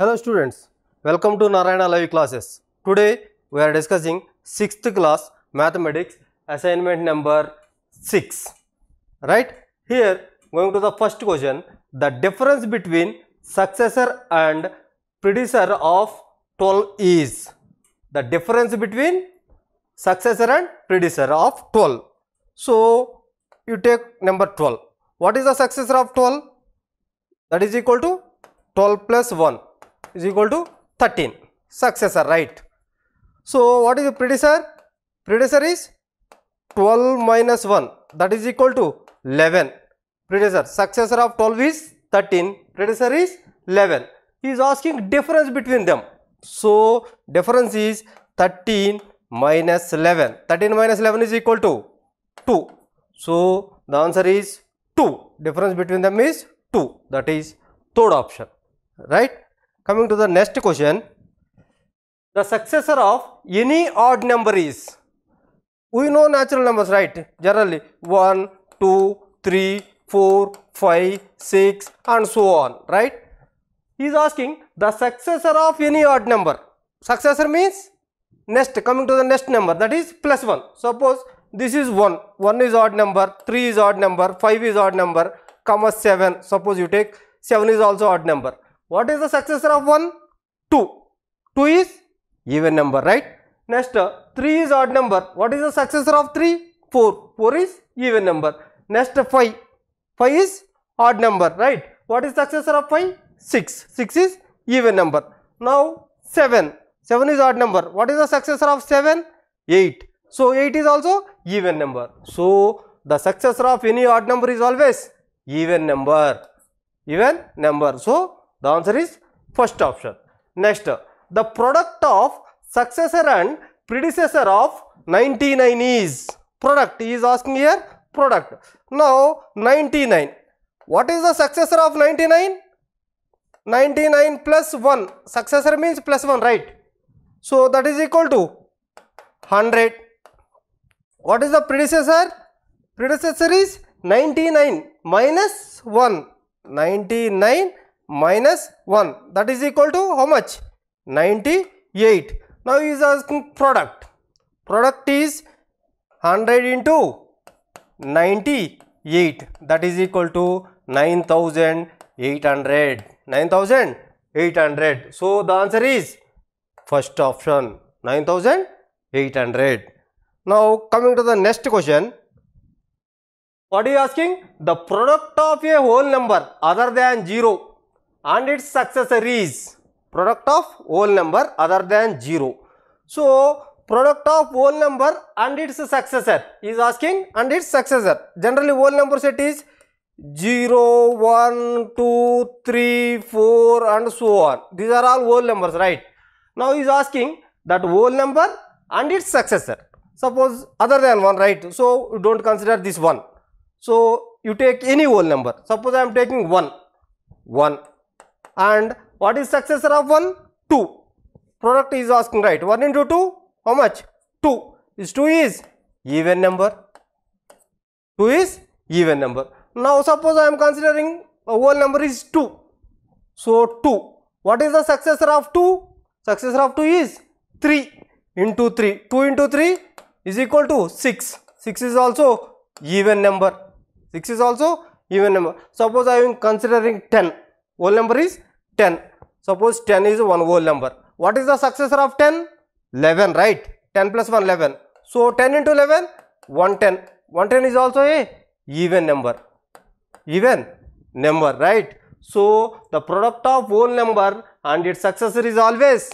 Hello students, welcome to Narayana Live classes. Today we are discussing 6th class mathematics assignment number 6. Right? Here going to the first question, the difference between successor and predecessor of 12 is. The difference between successor and predecessor of 12. So you take number 12. What is the successor of 12? That is equal to 12 plus 1 is equal to 13 successor right. So, what is the predecessor? Predecessor is 12 minus 1 that is equal to 11 predecessor successor of 12 is 13 predecessor is 11 he is asking difference between them. So, difference is 13 minus 11 13 minus 11 is equal to 2. So, the answer is 2 difference between them is 2 that is third option right. Coming to the next question, the successor of any odd number is, we know natural numbers right, generally 1, 2, 3, 4, 5, 6 and so on, right. He is asking the successor of any odd number, successor means next coming to the next number that is plus 1 suppose this is 1 1 is odd number 3 is odd number 5 is odd number comma 7 suppose you take 7 is also odd number what is the successor of 1? 2. 2 is even number, right? Next, 3 is odd number. What is the successor of 3? 4. 4 is even number. Next, 5. 5 is odd number, right? What is successor of 5? 6. 6 is even number. Now, 7. 7 is odd number. What is the successor of 7? 8. So, 8 is also even number. So, the successor of any odd number is always even number. Even number. So, the answer is first option. Next, the product of successor and predecessor of 99 is product. He is asking here product. Now 99. What is the successor of 99? 99 plus 1. Successor means plus 1, right? So that is equal to 100. What is the predecessor? Predecessor is 99 minus 1. 99 minus 1 that is equal to how much 98 now he is asking product product is 100 into 98 that is equal to 9800 9800 so the answer is first option 9800 now coming to the next question what are you asking the product of a whole number other than 0 and its successor is product of whole number other than 0. So, product of whole number and its successor is asking and its successor. Generally whole number set is 0, 1, 2, 3, 4 and so on. These are all whole numbers right. Now he is asking that whole number and its successor. Suppose other than 1 right. So you don't consider this 1. So you take any whole number. Suppose I am taking 1. 1 and what is successor of 1? 2. Product is asking right. 1 into 2, how much? 2. Is 2 is even number. 2 is even number. Now suppose I am considering a whole number is 2. So 2. What is the successor of 2? Successor of 2 is 3 into 3. 2 into 3 is equal to 6. 6 is also even number. 6 is also even number. Suppose I am considering 10. Whole number is 10. Suppose 10 is one whole number. What is the successor of 10? 11, right? 10 plus 1, 11. So 10 into 11, 110. 110 is also a even number. Even number, right? So the product of whole number and its successor is always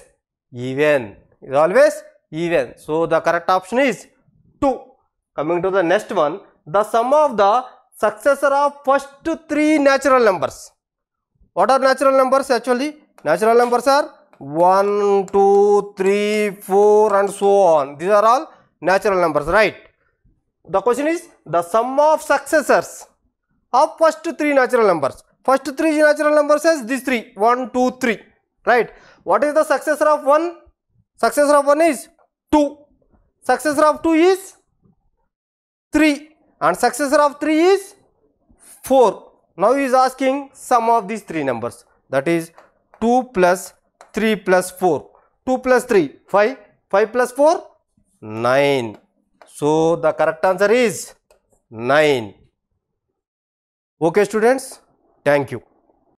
even. Is always even. So the correct option is 2. Coming to the next one, the sum of the successor of first three natural numbers. What are natural numbers actually? Natural numbers are 1, 2, 3, 4 and so on. These are all natural numbers, right? The question is the sum of successors of first three natural numbers. First three natural numbers is these three. 1, 2, 3, right? What is the successor of 1? Successor of 1 is 2. Successor of 2 is 3 and successor of 3 is 4 now he is asking sum of these three numbers that is 2 plus 3 plus 4. 2 plus 3, 5. 5 plus 4, 9. So the correct answer is 9. Okay students, thank you.